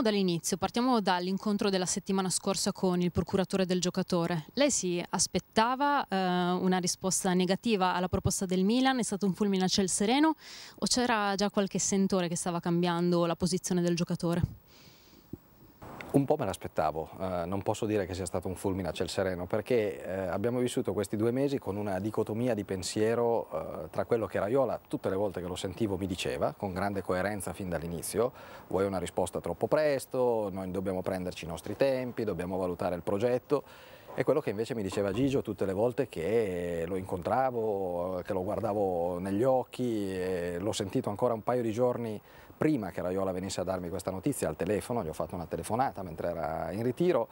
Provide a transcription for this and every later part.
partiamo dall'inizio, partiamo dall'incontro della settimana scorsa con il procuratore del giocatore. Lei si aspettava eh, una risposta negativa alla proposta del Milan? È stato un fulmine a ciel sereno o c'era già qualche sentore che stava cambiando la posizione del giocatore? Un po' me l'aspettavo, eh, non posso dire che sia stato un fulmine a ciel sereno perché eh, abbiamo vissuto questi due mesi con una dicotomia di pensiero eh, tra quello che Raiola tutte le volte che lo sentivo mi diceva, con grande coerenza fin dall'inizio, vuoi una risposta troppo presto, noi dobbiamo prenderci i nostri tempi, dobbiamo valutare il progetto e quello che invece mi diceva Gigio tutte le volte che lo incontravo, che lo guardavo negli occhi, l'ho sentito ancora un paio di giorni prima che Raiola venisse a darmi questa notizia al telefono, gli ho fatto una telefonata mentre era in ritiro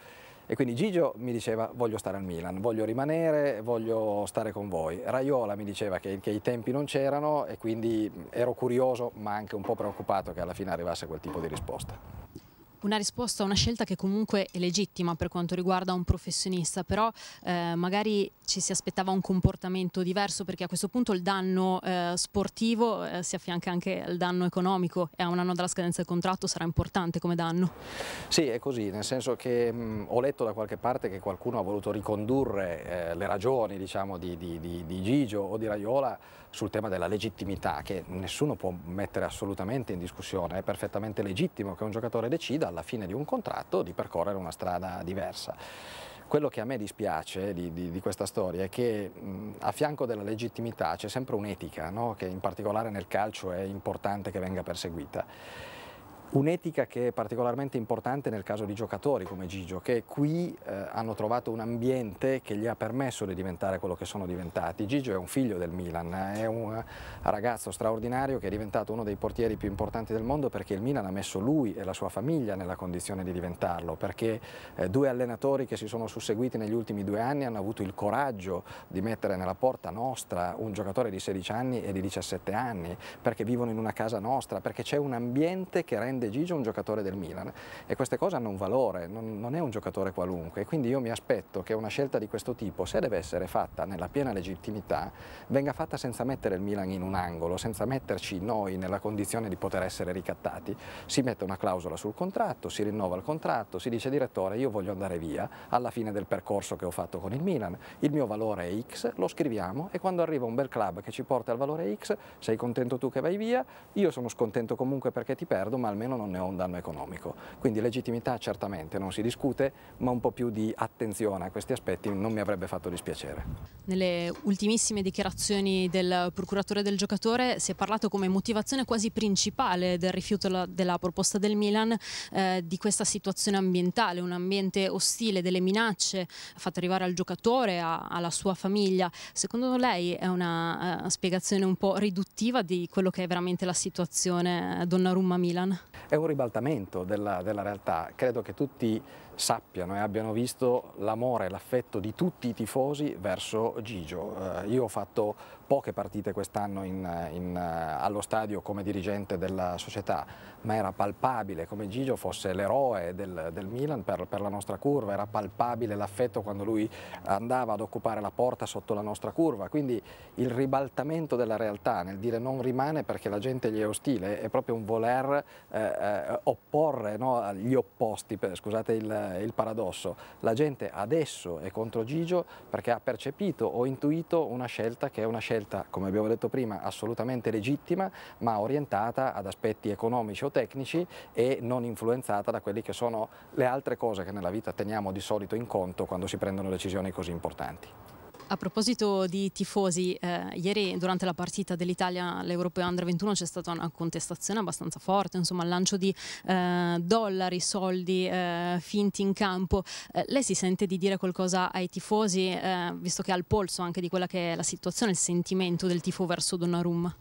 e quindi Gigio mi diceva voglio stare al Milan, voglio rimanere, voglio stare con voi. Raiola mi diceva che, che i tempi non c'erano e quindi ero curioso ma anche un po' preoccupato che alla fine arrivasse quel tipo di risposta. Una risposta, una scelta che comunque è legittima per quanto riguarda un professionista, però eh, magari ci si aspettava un comportamento diverso perché a questo punto il danno eh, sportivo eh, si affianca anche al danno economico e a un anno dalla scadenza del contratto sarà importante come danno. Sì, è così, nel senso che mh, ho letto da qualche parte che qualcuno ha voluto ricondurre eh, le ragioni diciamo, di, di, di, di Gigio o di Raiola sul tema della legittimità che nessuno può mettere assolutamente in discussione, è perfettamente legittimo che un giocatore decida alla fine di un contratto di percorrere una strada diversa. Quello che a me dispiace di, di, di questa storia è che mh, a fianco della legittimità c'è sempre un'etica, no? che in particolare nel calcio è importante che venga perseguita. Un'etica che è particolarmente importante nel caso di giocatori come Gigio, che qui eh, hanno trovato un ambiente che gli ha permesso di diventare quello che sono diventati. Gigio è un figlio del Milan, è un ragazzo straordinario che è diventato uno dei portieri più importanti del mondo perché il Milan ha messo lui e la sua famiglia nella condizione di diventarlo, perché eh, due allenatori che si sono susseguiti negli ultimi due anni hanno avuto il coraggio di mettere nella porta nostra un giocatore di 16 anni e di 17 anni, perché vivono in una casa nostra, perché c'è un ambiente che rende grande Gigio è un giocatore del Milan e queste cose hanno un valore, non, non è un giocatore qualunque, quindi io mi aspetto che una scelta di questo tipo, se deve essere fatta nella piena legittimità, venga fatta senza mettere il Milan in un angolo, senza metterci noi nella condizione di poter essere ricattati, si mette una clausola sul contratto, si rinnova il contratto, si dice direttore io voglio andare via alla fine del percorso che ho fatto con il Milan, il mio valore è X, lo scriviamo e quando arriva un bel club che ci porta al valore X, sei contento tu che vai via, io sono scontento comunque perché ti perdo, ma almeno almeno non ne ho un danno economico. Quindi legittimità certamente non si discute, ma un po' più di attenzione a questi aspetti non mi avrebbe fatto dispiacere. Nelle ultimissime dichiarazioni del procuratore del giocatore si è parlato come motivazione quasi principale del rifiuto della proposta del Milan eh, di questa situazione ambientale, un ambiente ostile, delle minacce fatte arrivare al giocatore, a, alla sua famiglia. Secondo lei è una uh, spiegazione un po' riduttiva di quello che è veramente la situazione eh, Donnarumma-Milan? è un ribaltamento della, della realtà. Credo che tutti sappiano e abbiano visto l'amore e l'affetto di tutti i tifosi verso Gigio. Eh, io ho fatto poche partite quest'anno eh, allo stadio come dirigente della società, ma era palpabile come Gigio fosse l'eroe del, del, Milan per, per, la nostra curva, era palpabile l'affetto quando lui andava ad occupare la porta sotto la nostra curva, quindi il ribaltamento della realtà nel dire non rimane perché la gente gli è ostile è proprio un voler eh, eh opporre no, agli opposti, scusate il, il paradosso, la gente adesso è contro Gigio perché ha percepito o intuito una scelta che è una scelta scelta, come abbiamo detto prima, assolutamente legittima, ma orientata ad aspetti economici o tecnici e non influenzata da quelle che sono le altre cose che nella vita teniamo di solito in conto quando si prendono decisioni così importanti. A proposito di tifosi, eh, ieri durante la partita dell'Italia all'Europeo Under 21 c'è stata una contestazione abbastanza forte, insomma il lancio di eh, dollari, soldi eh, finti in campo. Eh, lei si sente di dire qualcosa ai tifosi, eh, visto che ha il polso anche di quella che è la situazione, il sentimento del tifo verso Donnarumma?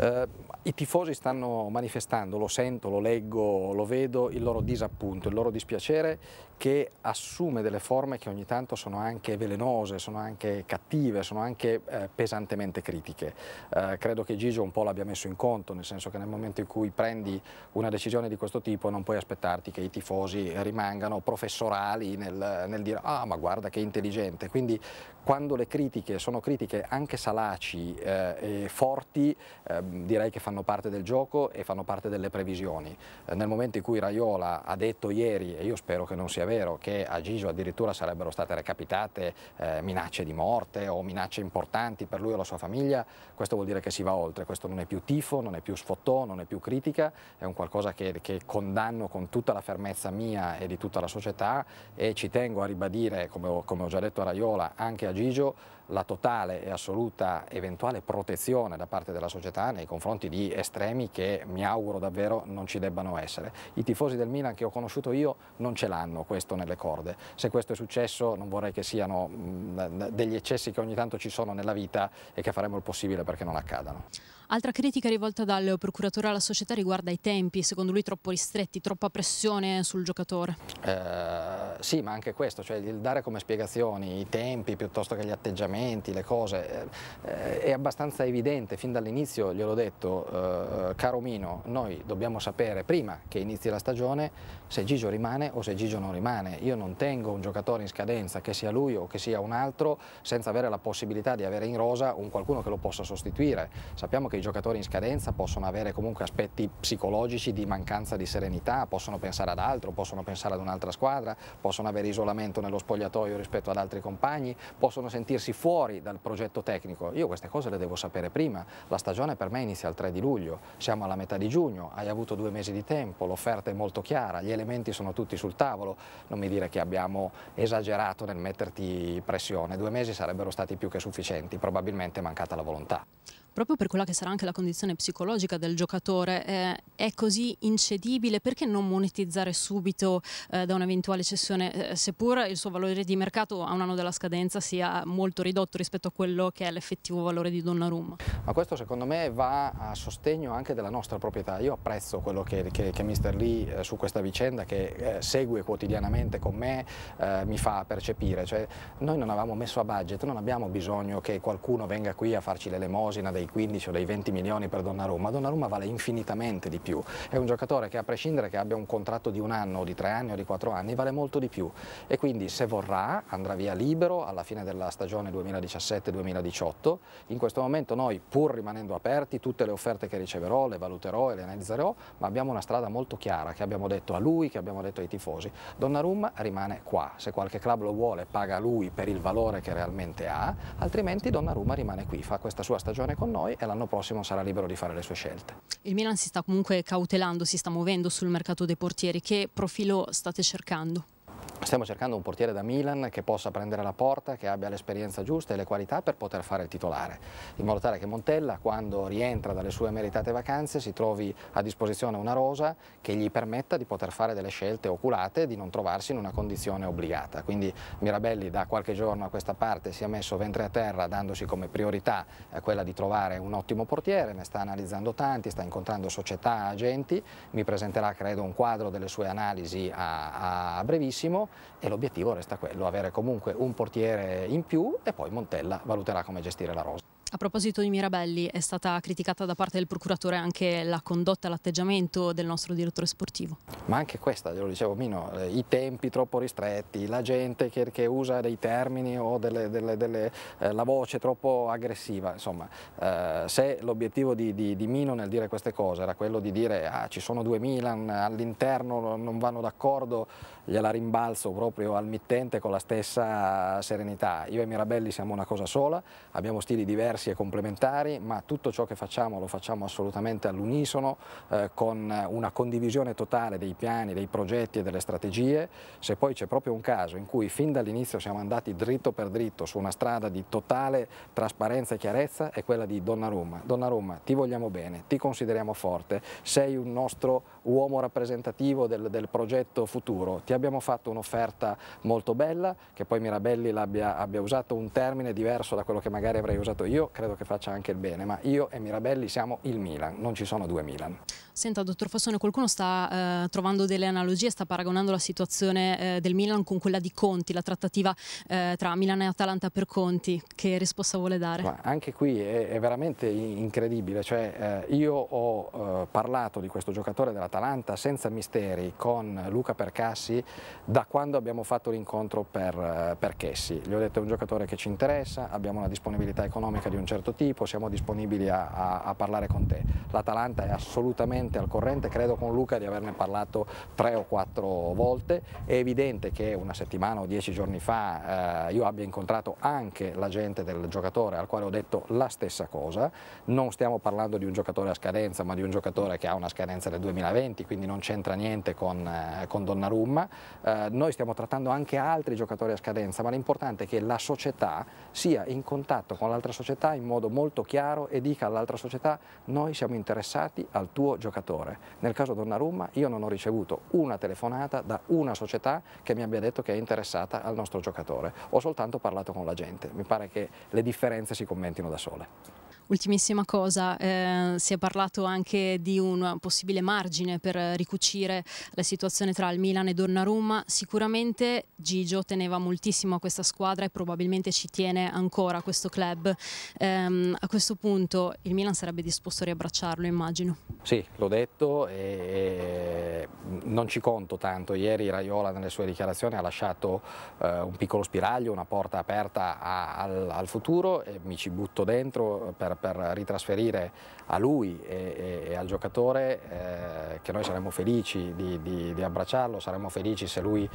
Eh, i tifosi stanno manifestando, lo sento, lo leggo, lo vedo, il loro disappunto, il loro dispiacere che assume delle forme che ogni tanto sono anche velenose, sono anche cattive, sono anche eh, pesantemente critiche. Eh, credo che Gigio un po' l'abbia messo in conto, nel senso che nel momento in cui prendi una decisione di questo tipo non puoi aspettarti che i tifosi rimangano professorali nel, nel dire ah ma guarda che intelligente, quindi quando le critiche sono critiche anche salaci eh, e forti eh, direi che fanno parte del gioco e fanno parte delle previsioni. Eh, nel momento in cui Raiola ha detto ieri, e io spero che non sia vero, che a Gigio addirittura sarebbero state recapitate eh, minacce di morte o minacce importanti per lui e la sua famiglia, questo vuol dire che si va oltre, questo non è più tifo, non è più sfottò, non è più critica, è un qualcosa che, che condanno con tutta la fermezza mia e di tutta la società e ci tengo a ribadire, come ho, come ho già detto a Raiola, anche a Gigio, la totale e assoluta eventuale protezione da parte della società nei confronti di estremi che mi auguro davvero non ci debbano essere. I tifosi del Milan che ho conosciuto io non ce l'hanno questo nelle corde. Se questo è successo non vorrei che siano mm, degli eccessi che ogni tanto ci sono nella vita e che faremo il possibile perché non accadano. Altra critica rivolta dal procuratore alla società riguarda i tempi, secondo lui troppo ristretti, troppa pressione sul giocatore. Eh sì, ma anche questo, cioè il dare come spiegazioni i tempi piuttosto che gli atteggiamenti, le cose, eh, eh, è abbastanza evidente, fin dall'inizio gliel'ho detto, eh, caro Mino, noi dobbiamo sapere prima che inizi la stagione se Gigio rimane o se Gigio non rimane, io non tengo un giocatore in scadenza, che sia lui o che sia un altro, senza avere la possibilità di avere in rosa un qualcuno che lo possa sostituire, sappiamo che i giocatori in scadenza possono avere comunque aspetti psicologici di mancanza di serenità, possono pensare ad altro, possono pensare ad un'altra squadra, possono avere isolamento nello spogliatoio rispetto ad altri compagni, possono sentirsi fuori dal progetto tecnico. Io queste cose le devo sapere prima, la stagione per me inizia il 3 di luglio, siamo alla metà di giugno, hai avuto due mesi di tempo, l'offerta è molto chiara, gli elementi sono tutti sul tavolo, non mi dire che abbiamo esagerato nel metterti pressione, due mesi sarebbero stati più che sufficienti, probabilmente è mancata la volontà proprio per quella che sarà anche la condizione psicologica del giocatore, eh, è così incedibile, perché non monetizzare subito eh, da un'eventuale cessione, eh, seppur il suo valore di mercato a un anno della scadenza sia molto ridotto rispetto a quello che è l'effettivo valore di Donnarumma? Ma questo secondo me va a sostegno anche della nostra proprietà, io apprezzo quello che, che, che Mister Lee eh, su questa vicenda che eh, segue quotidianamente con me eh, mi fa percepire, cioè noi non avevamo messo a budget, non abbiamo bisogno che qualcuno venga qui a farci l'elemosina dei 15 o dei 20 milioni per Donnarumma, Donnarumma vale infinitamente di più, è un giocatore che a prescindere che abbia un contratto di un anno, o di tre anni o di quattro anni, vale molto di più e quindi se vorrà andrà via libero alla fine della stagione 2017-2018, in questo momento noi pur rimanendo aperti tutte le offerte che riceverò le valuterò e le analizzerò, ma abbiamo una strada molto chiara che abbiamo detto a lui, che abbiamo detto ai tifosi, Donnarumma rimane qua, se qualche club lo vuole paga lui per il valore che realmente ha, altrimenti Donnarumma rimane qui, fa questa sua stagione con noi noi e l'anno prossimo sarà libero di fare le sue scelte. Il Milan si sta comunque cautelando, si sta muovendo sul mercato dei portieri. Che profilo state cercando? Stiamo cercando un portiere da Milan che possa prendere la porta, che abbia l'esperienza giusta e le qualità per poter fare il titolare, in modo tale che Montella quando rientra dalle sue meritate vacanze si trovi a disposizione una rosa che gli permetta di poter fare delle scelte oculate e di non trovarsi in una condizione obbligata. Quindi Mirabelli da qualche giorno a questa parte si è messo ventre a terra dandosi come priorità eh, quella di trovare un ottimo portiere, ne sta analizzando tanti, sta incontrando società, agenti, mi presenterà credo un quadro delle sue analisi a, a brevissimo e l'obiettivo resta quello, avere comunque un portiere in più e poi Montella valuterà come gestire la rosa. A proposito di Mirabelli, è stata criticata da parte del procuratore anche la condotta, l'atteggiamento del nostro direttore sportivo. Ma anche questa, glielo dicevo Mino, eh, i tempi troppo ristretti, la gente che, che usa dei termini o delle, delle, delle, eh, la voce troppo aggressiva, insomma, eh, se l'obiettivo di, di, di, Mino nel dire queste cose era quello di dire ah, ci sono due Milan, all'interno non vanno d'accordo, gliela rimbalzo proprio al mittente con la stessa serenità. Io e Mirabelli siamo una cosa sola, abbiamo stili diversi, diversi e complementari, ma tutto ciò che facciamo lo facciamo assolutamente all'unisono, eh, con una condivisione totale dei piani, dei progetti e delle strategie. Se poi c'è proprio un caso in cui fin dall'inizio siamo andati dritto per dritto su una strada di totale trasparenza e chiarezza, è quella di Donnarumma. Donnarumma, ti vogliamo bene, ti consideriamo forte, sei un nostro uomo rappresentativo del, del progetto futuro, ti abbiamo fatto un'offerta molto bella, che poi Mirabelli l'abbia abbia usato un termine diverso da quello che magari avrei usato io, credo che faccia anche il bene, ma io e Mirabelli siamo il Milan, non ci sono due Milan. Senta, dottor Fassone, qualcuno sta eh, trovando delle analogie, sta paragonando la situazione eh, del Milan con quella di Conti, la trattativa eh, tra Milan e Atalanta per Conti. Che risposta vuole dare? Ma anche qui è, è veramente incredibile. Cioè, eh, io ho eh, parlato di questo giocatore dell'Atalanta senza misteri con Luca Percassi da quando abbiamo fatto l'incontro per, eh, per Chessi. Gli ho detto è un giocatore che ci interessa, abbiamo una disponibilità economica di un certo tipo, siamo disponibili a, a, a parlare con te. L'Atalanta è assolutamente assolutamente al corrente, credo con Luca di averne parlato tre o quattro volte, è evidente che una settimana o dieci giorni fa eh, io abbia incontrato anche l'agente del giocatore al quale ho detto la stessa cosa, non stiamo parlando di un giocatore a scadenza ma di un giocatore che ha una scadenza del 2020 quindi non c'entra niente con, eh, con Donnarumma, eh, noi stiamo trattando anche altri giocatori a scadenza ma l'importante è che la società sia in contatto con l'altra società in modo molto chiaro e dica all'altra società noi siamo interessati al tuo giocatore giocatore. Nel caso Donnarumma io non ho ricevuto una telefonata da una società che mi abbia detto che è interessata al nostro giocatore, ho soltanto parlato con la gente, mi pare che le differenze si commentino da sole. Ultimissima cosa, eh, si è parlato anche di un possibile margine per ricucire la situazione tra il Milan e Donnarumma. Sicuramente Gigio teneva moltissimo a questa squadra e probabilmente ci tiene ancora a questo club. Eh, a questo punto il Milan sarebbe disposto a riabbracciarlo, immagino. Sì, l'ho detto e non ci conto tanto. Ieri Raiola nelle sue dichiarazioni ha lasciato eh, un piccolo spiraglio, una porta aperta a, al, al futuro e mi ci butto dentro per per ritrasferire a lui e, e, e al giocatore eh, che noi saremmo felici di, di, di abbracciarlo, saremmo felici se lui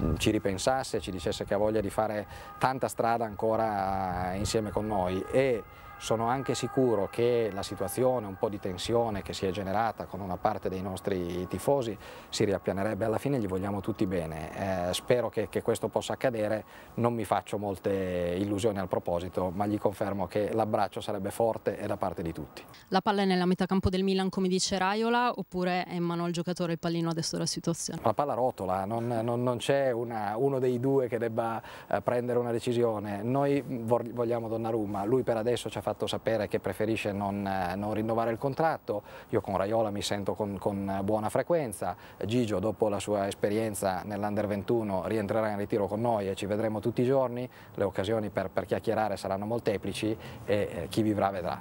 mm, ci ripensasse, ci dicesse che ha voglia di fare tanta strada ancora eh, insieme con noi e sono anche sicuro che la situazione, un po' di tensione che si è generata con una parte dei nostri tifosi si riappianerebbe alla fine, gli vogliamo tutti bene. Eh, spero che, che questo possa accadere, non mi faccio molte illusioni al proposito, ma gli confermo che l'abbraccio sarebbe forte e da parte di tutti. La palla è nella metà campo del Milan, come dice Raiola, oppure è in mano al giocatore il pallino adesso della situazione? La palla rotola, non, non, non c'è uno dei due che debba eh, prendere una decisione. Noi vogliamo Donnarumma, lui per adesso ci ha fatto fatto sapere che preferisce non, eh, non rinnovare il contratto, io con Raiola mi sento con, con buona frequenza, Gigio dopo la sua esperienza nell'Under 21 rientrerà in ritiro con noi e ci vedremo tutti i giorni, le occasioni per, per chiacchierare saranno molteplici e eh, chi vivrà vedrà.